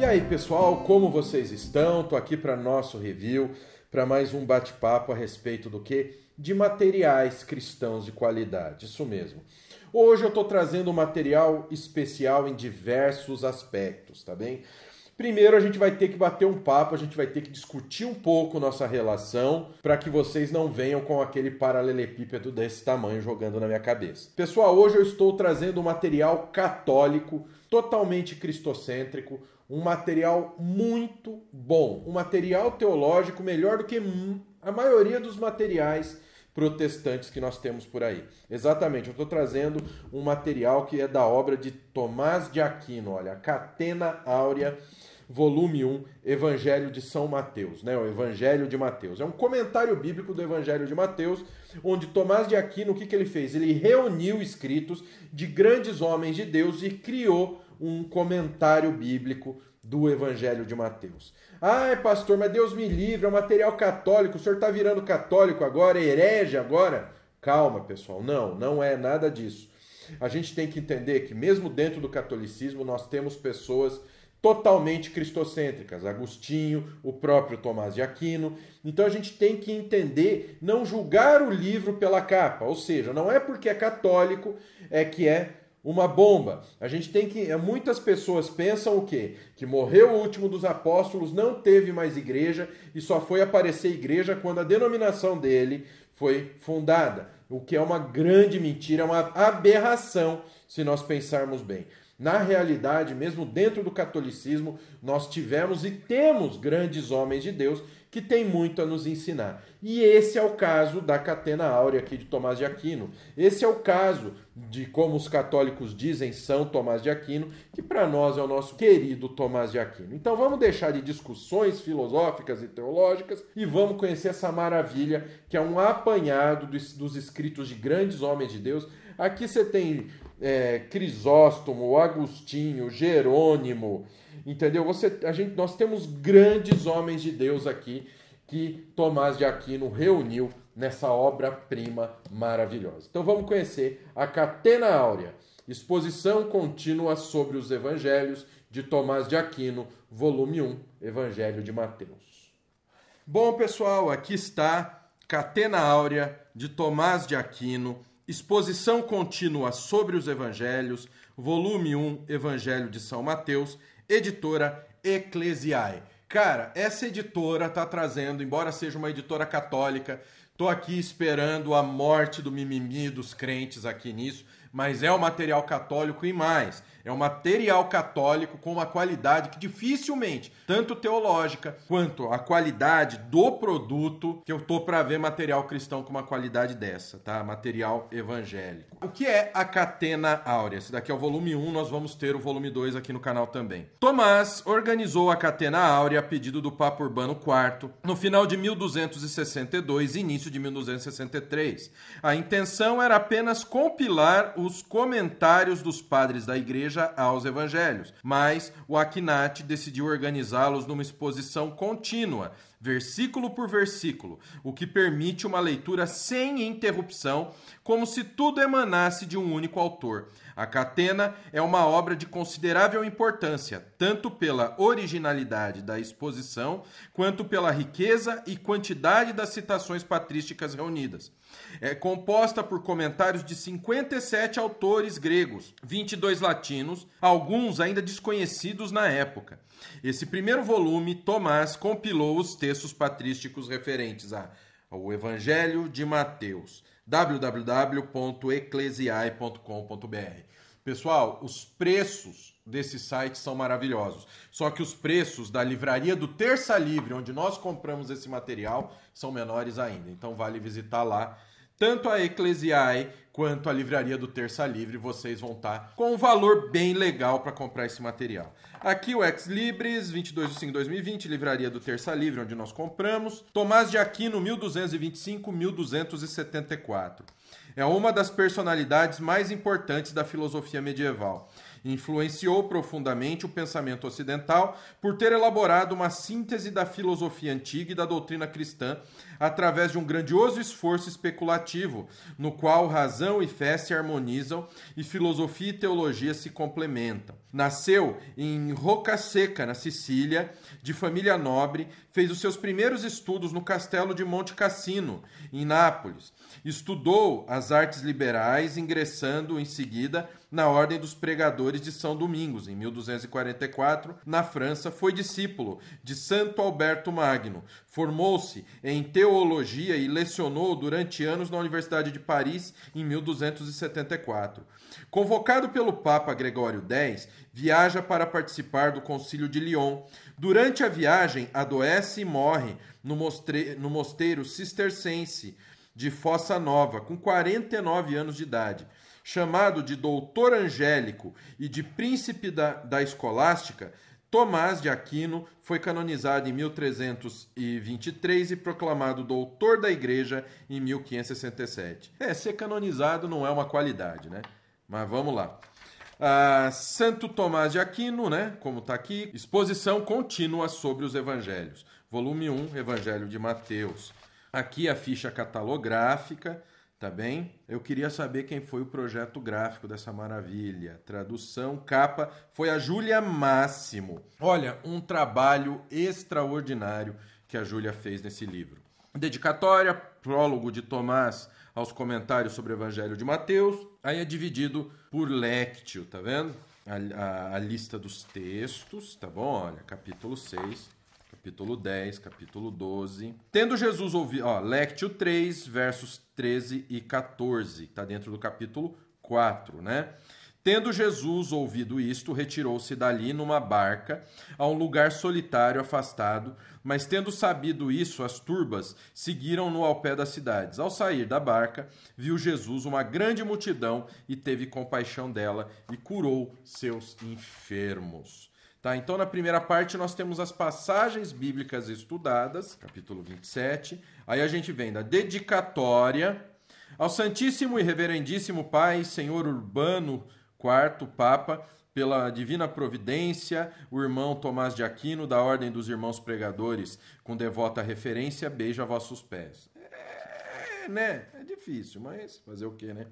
E aí, pessoal, como vocês estão? Tô aqui para nosso review, para mais um bate-papo a respeito do que de materiais cristãos de qualidade. Isso mesmo. Hoje eu tô trazendo um material especial em diversos aspectos, tá bem? Primeiro a gente vai ter que bater um papo, a gente vai ter que discutir um pouco nossa relação para que vocês não venham com aquele paralelepípedo desse tamanho jogando na minha cabeça. Pessoal, hoje eu estou trazendo um material católico, totalmente cristocêntrico, um material muito bom, um material teológico melhor do que a maioria dos materiais protestantes que nós temos por aí. Exatamente, eu estou trazendo um material que é da obra de Tomás de Aquino, olha, Catena Áurea, volume 1, Evangelho de São Mateus, né? O Evangelho de Mateus. É um comentário bíblico do Evangelho de Mateus, onde Tomás de Aquino, o que, que ele fez? Ele reuniu escritos de grandes homens de Deus e criou um comentário bíblico do Evangelho de Mateus. Ai, pastor, mas Deus me livre, é um material católico, o senhor está virando católico agora, é herege agora. Calma, pessoal, não, não é nada disso. A gente tem que entender que, mesmo dentro do catolicismo, nós temos pessoas totalmente cristocêntricas, Agostinho, o próprio Tomás de Aquino. Então a gente tem que entender, não julgar o livro pela capa, ou seja, não é porque é católico é que é uma bomba. A gente tem que. É, muitas pessoas pensam o quê? Que morreu o último dos apóstolos, não teve mais igreja e só foi aparecer igreja quando a denominação dele foi fundada. O que é uma grande mentira, é uma aberração se nós pensarmos bem. Na realidade, mesmo dentro do catolicismo, nós tivemos e temos grandes homens de Deus que têm muito a nos ensinar. E esse é o caso da Catena Áurea aqui de Tomás de Aquino. Esse é o caso de como os católicos dizem São Tomás de Aquino, que para nós é o nosso querido Tomás de Aquino. Então vamos deixar de discussões filosóficas e teológicas e vamos conhecer essa maravilha que é um apanhado dos, dos escritos de grandes homens de Deus. Aqui você tem é, Crisóstomo, Agostinho, Jerônimo, entendeu? Você, a gente, nós temos grandes homens de Deus aqui que Tomás de Aquino reuniu nessa obra-prima maravilhosa. Então vamos conhecer a Catena Áurea, exposição contínua sobre os evangelhos de Tomás de Aquino, volume 1, Evangelho de Mateus. Bom, pessoal, aqui está Catena Áurea de Tomás de Aquino, Exposição contínua sobre os evangelhos, volume 1, Evangelho de São Mateus, editora Ecclesiae. Cara, essa editora tá trazendo, embora seja uma editora católica, tô aqui esperando a morte do mimimi dos crentes aqui nisso mas é o material católico e mais. É um material católico com uma qualidade que dificilmente, tanto teológica quanto a qualidade do produto, que eu tô para ver material cristão com uma qualidade dessa, tá? Material evangélico. O que é a Catena Áurea? Esse daqui é o volume 1, nós vamos ter o volume 2 aqui no canal também. Tomás organizou a Catena Áurea a pedido do Papa Urbano IV no final de 1262 início de 1263. A intenção era apenas compilar os comentários dos padres da igreja aos evangelhos, mas o Akinati decidiu organizá-los numa exposição contínua, versículo por versículo, o que permite uma leitura sem interrupção, como se tudo emanasse de um único autor. A Catena é uma obra de considerável importância, tanto pela originalidade da exposição, quanto pela riqueza e quantidade das citações patrísticas reunidas. É composta por comentários de 57 autores gregos, 22 latinos, alguns ainda desconhecidos na época. Esse primeiro volume, Tomás compilou os textos patrísticos referentes a, ao Evangelho de Mateus www.eclesiae.com.br Pessoal, os preços desse site são maravilhosos. Só que os preços da livraria do Terça Livre, onde nós compramos esse material, são menores ainda. Então vale visitar lá tanto a Eclesiae quanto a livraria do Terça Livre, vocês vão estar tá com um valor bem legal para comprar esse material. Aqui o Ex Libris, 22 de 5 de 2020, livraria do Terça Livre, onde nós compramos. Tomás de Aquino, 1225-1274. É uma das personalidades mais importantes da filosofia medieval. Influenciou profundamente o pensamento ocidental por ter elaborado uma síntese da filosofia antiga e da doutrina cristã através de um grandioso esforço especulativo, no qual razão e fé se harmonizam e filosofia e teologia se complementam. Nasceu em seca na Sicília, de família nobre, fez os seus primeiros estudos no castelo de Monte Cassino, em Nápoles. Estudou as artes liberais, ingressando em seguida na Ordem dos Pregadores de São Domingos, em 1244, na França, foi discípulo de Santo Alberto Magno. Formou-se em teologia e lecionou durante anos na Universidade de Paris, em 1274. Convocado pelo Papa Gregório X, viaja para participar do Concílio de Lyon. Durante a viagem, adoece e morre no, mostre... no mosteiro cistercense de Fossa Nova, com 49 anos de idade chamado de doutor angélico e de príncipe da, da escolástica, Tomás de Aquino foi canonizado em 1323 e proclamado doutor da igreja em 1567. É, ser canonizado não é uma qualidade, né? Mas vamos lá. Ah, Santo Tomás de Aquino, né? Como está aqui, exposição contínua sobre os evangelhos. Volume 1, Evangelho de Mateus. Aqui a ficha catalográfica tá bem? Eu queria saber quem foi o projeto gráfico dessa maravilha. Tradução, capa, foi a Júlia Máximo. Olha, um trabalho extraordinário que a Júlia fez nesse livro. Dedicatória, prólogo de Tomás aos comentários sobre o Evangelho de Mateus, aí é dividido por lectio, tá vendo? A, a, a lista dos textos, tá bom? Olha, capítulo 6, capítulo 10, capítulo 12. Tendo Jesus ouvido, ó, Lectio 3, versos 13 e 14, tá está dentro do capítulo 4, né? Tendo Jesus ouvido isto, retirou-se dali numa barca a um lugar solitário, afastado, mas tendo sabido isso, as turbas seguiram-no ao pé das cidades. Ao sair da barca, viu Jesus uma grande multidão e teve compaixão dela e curou seus enfermos. Tá, então, na primeira parte, nós temos as passagens bíblicas estudadas, capítulo 27. Aí a gente vem da dedicatória ao Santíssimo e Reverendíssimo Pai, Senhor Urbano IV, Papa, pela divina providência, o irmão Tomás de Aquino, da Ordem dos Irmãos Pregadores, com devota referência, beija vossos pés. É, né? É difícil, mas fazer o quê, né?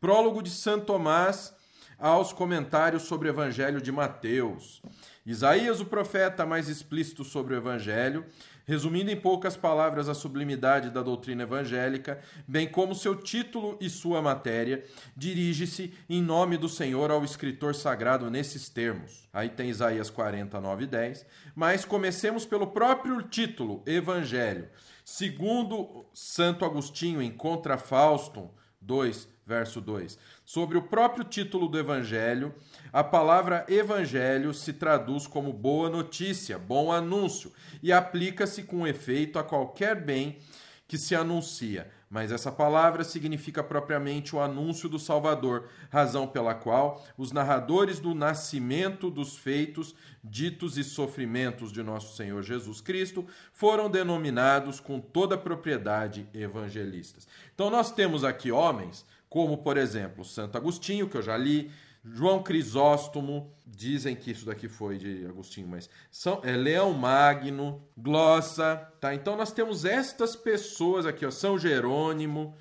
Prólogo de Santo Tomás aos comentários sobre o Evangelho de Mateus. Isaías, o profeta, mais explícito sobre o Evangelho, resumindo em poucas palavras a sublimidade da doutrina evangélica, bem como seu título e sua matéria, dirige-se em nome do Senhor ao escritor sagrado nesses termos. Aí tem Isaías 49 e 10. Mas comecemos pelo próprio título, Evangelho. Segundo Santo Agostinho, em Contra Faustum, 2, verso 2. Sobre o próprio título do evangelho, a palavra evangelho se traduz como boa notícia, bom anúncio, e aplica-se com efeito a qualquer bem que se anuncia mas essa palavra significa propriamente o anúncio do Salvador, razão pela qual os narradores do nascimento dos feitos, ditos e sofrimentos de nosso Senhor Jesus Cristo foram denominados com toda propriedade evangelistas. Então nós temos aqui homens como, por exemplo, Santo Agostinho, que eu já li, João Crisóstomo, dizem que isso daqui foi de Agostinho, mas são é Leão Magno, Glossa, tá? Então nós temos estas pessoas aqui, ó, São Jerônimo,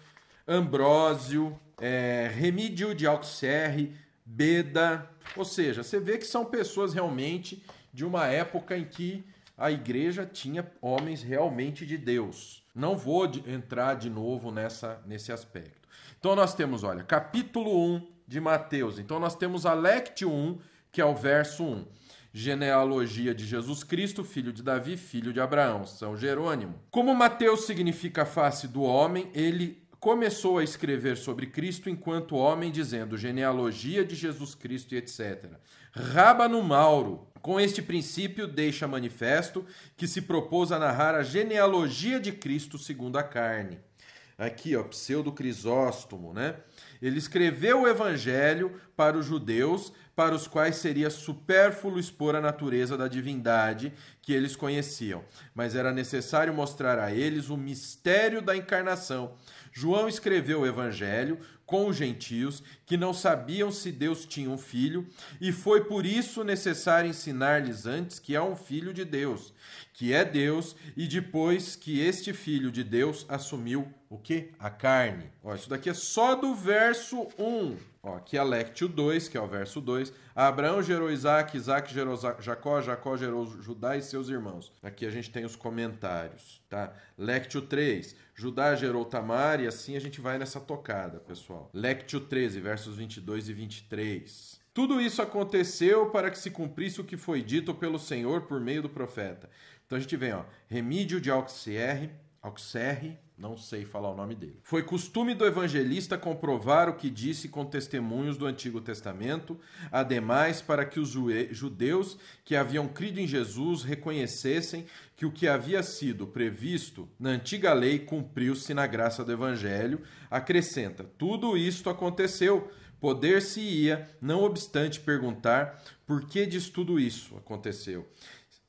Ambrósio, é, Remídio de Auxerre, Beda, ou seja, você vê que são pessoas realmente de uma época em que a igreja tinha homens realmente de Deus. Não vou entrar de novo nessa nesse aspecto. Então nós temos, olha, capítulo 1 de Mateus. Então nós temos a Lect 1, que é o verso 1. Genealogia de Jesus Cristo, filho de Davi, filho de Abraão, São Jerônimo. Como Mateus significa a face do homem, ele começou a escrever sobre Cristo enquanto homem, dizendo genealogia de Jesus Cristo e etc. Rábano Mauro, com este princípio, deixa manifesto que se propôs a narrar a genealogia de Cristo segundo a carne aqui, ó, pseudo Crisóstomo, né? Ele escreveu o evangelho para os judeus, para os quais seria supérfluo expor a natureza da divindade que eles conheciam, mas era necessário mostrar a eles o mistério da encarnação. João escreveu o evangelho com os gentios que não sabiam se Deus tinha um filho, e foi por isso necessário ensinar-lhes antes que há um filho de Deus, que é Deus, e depois que este filho de Deus assumiu o que? A carne. Ó, isso daqui é só do verso 1. Ó, aqui é Lectio 2, que é o verso 2. Abraão gerou Isaac, Isaac gerou Jacó, Jacó gerou Judá e seus irmãos. Aqui a gente tem os comentários, tá? Lectio 3, Judá gerou Tamar e assim a gente vai nessa tocada, pessoal. Lectio 13, versos 22 e 23. Tudo isso aconteceu para que se cumprisse o que foi dito pelo Senhor por meio do profeta. Então a gente vem, ó, remídio de Auxerre, Auxerre não sei falar o nome dele. Foi costume do evangelista comprovar o que disse com testemunhos do Antigo Testamento, ademais, para que os judeus que haviam crido em Jesus reconhecessem que o que havia sido previsto na antiga lei cumpriu-se na graça do evangelho. Acrescenta: tudo isto aconteceu. Poder-se-ia, não obstante perguntar por que diz tudo isso aconteceu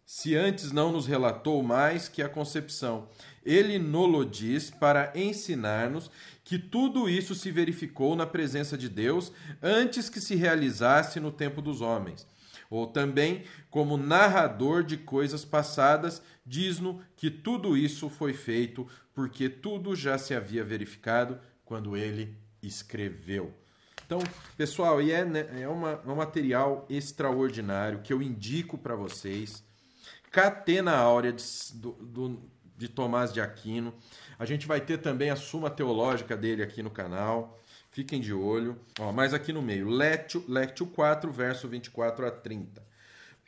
se antes não nos relatou mais que a concepção. Ele nolo diz para ensinar-nos que tudo isso se verificou na presença de Deus antes que se realizasse no tempo dos homens. Ou também, como narrador de coisas passadas, diz-nos que tudo isso foi feito porque tudo já se havia verificado quando ele escreveu. Então, pessoal, e é, né, é, uma, é um material extraordinário que eu indico para vocês. Catena Áurea de, do, do, de Tomás de Aquino. A gente vai ter também a Suma Teológica dele aqui no canal. Fiquem de olho. Ó, mais aqui no meio, Lectio, Lectio 4, verso 24 a 30.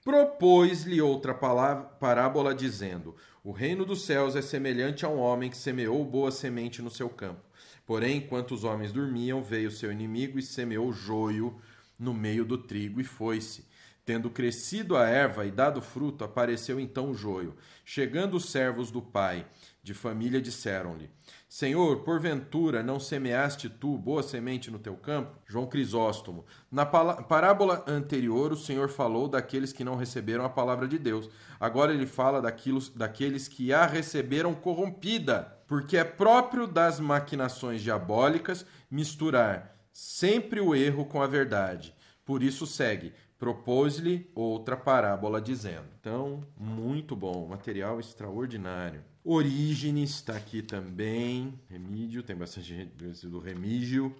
Propôs-lhe outra palavra, parábola, dizendo: O reino dos céus é semelhante a um homem que semeou boa semente no seu campo. Porém, enquanto os homens dormiam, veio seu inimigo e semeou joio no meio do trigo e foi-se. Tendo crescido a erva e dado fruto, apareceu então o joio. Chegando os servos do pai de família, disseram-lhe: Senhor, porventura não semeaste tu boa semente no teu campo? João Crisóstomo. Na parábola anterior, o Senhor falou daqueles que não receberam a palavra de Deus. Agora ele fala daquilo, daqueles que a receberam corrompida, porque é próprio das maquinações diabólicas misturar sempre o erro com a verdade. Por isso segue: Propôs-lhe outra parábola, dizendo: Então, muito bom, material extraordinário. Orígenes está aqui também, Remídio, tem bastante gente do Remígio,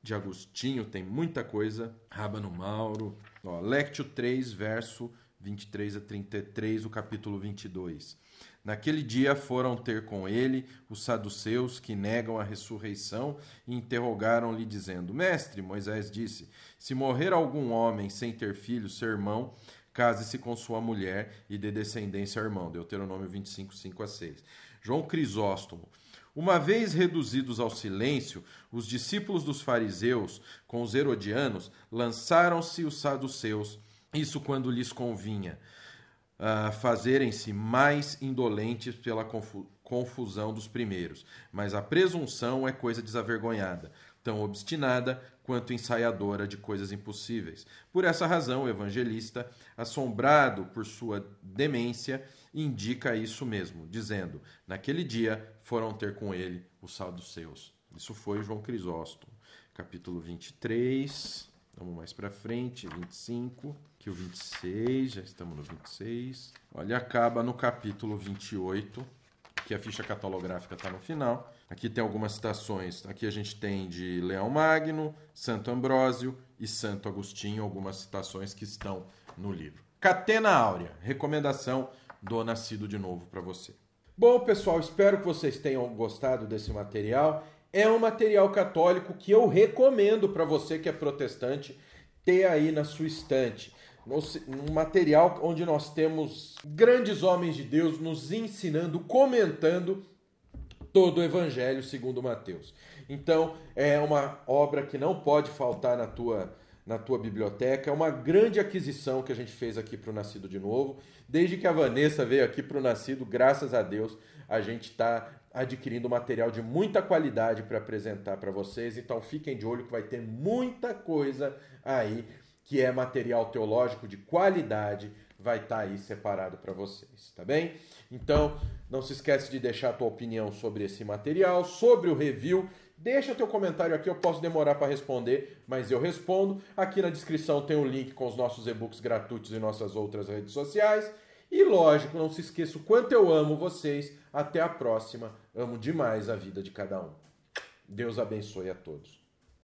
de Agostinho tem muita coisa, Rábano Mauro, ó, Lectio 3, verso 23 a 33, o capítulo 22. Naquele dia foram ter com ele os saduceus que negam a ressurreição e interrogaram-lhe, dizendo: Mestre, Moisés disse: Se morrer algum homem sem ter filho, seu irmão, case-se com sua mulher e dê descendência ao irmão. Deuteronômio 25, 5 a 6. João Crisóstomo. Uma vez reduzidos ao silêncio, os discípulos dos fariseus, com os herodianos, lançaram-se os saduceus, isso quando lhes convinha uh, fazerem-se mais indolentes pela confu confusão dos primeiros, mas a presunção é coisa desavergonhada, tão obstinada quanto ensaiadora de coisas impossíveis. Por essa razão, o evangelista, assombrado por sua demência, indica isso mesmo, dizendo: Naquele dia foram ter com ele os saldos seus. Isso foi João Crisóstomo, capítulo 23, vamos mais para frente, 25 aqui o 26, já estamos no 26. Olha, acaba no capítulo 28, que a ficha catalográfica está no final. Aqui tem algumas citações. Aqui a gente tem de Leão Magno, Santo Ambrósio e Santo Agostinho, algumas citações que estão no livro. Catena Áurea, recomendação do Nascido de Novo para você. Bom, pessoal, espero que vocês tenham gostado desse material. É um material católico que eu recomendo para você que é protestante ter aí na sua estante um material onde nós temos grandes homens de Deus nos ensinando, comentando todo o Evangelho segundo Mateus. Então, é uma obra que não pode faltar na tua, na tua biblioteca. É uma grande aquisição que a gente fez aqui para o Nascido de Novo. Desde que a Vanessa veio aqui para o Nascido, graças a Deus, a gente está adquirindo material de muita qualidade para apresentar para vocês. Então, fiquem de olho que vai ter muita coisa aí que é material teológico de qualidade, vai estar tá aí separado para vocês, tá bem? Então, não se esquece de deixar a tua opinião sobre esse material, sobre o review. Deixa teu comentário aqui, eu posso demorar para responder, mas eu respondo. Aqui na descrição tem o um link com os nossos e-books gratuitos e nossas outras redes sociais. E lógico, não se esqueça o quanto eu amo vocês. Até a próxima. Amo demais a vida de cada um. Deus abençoe a todos.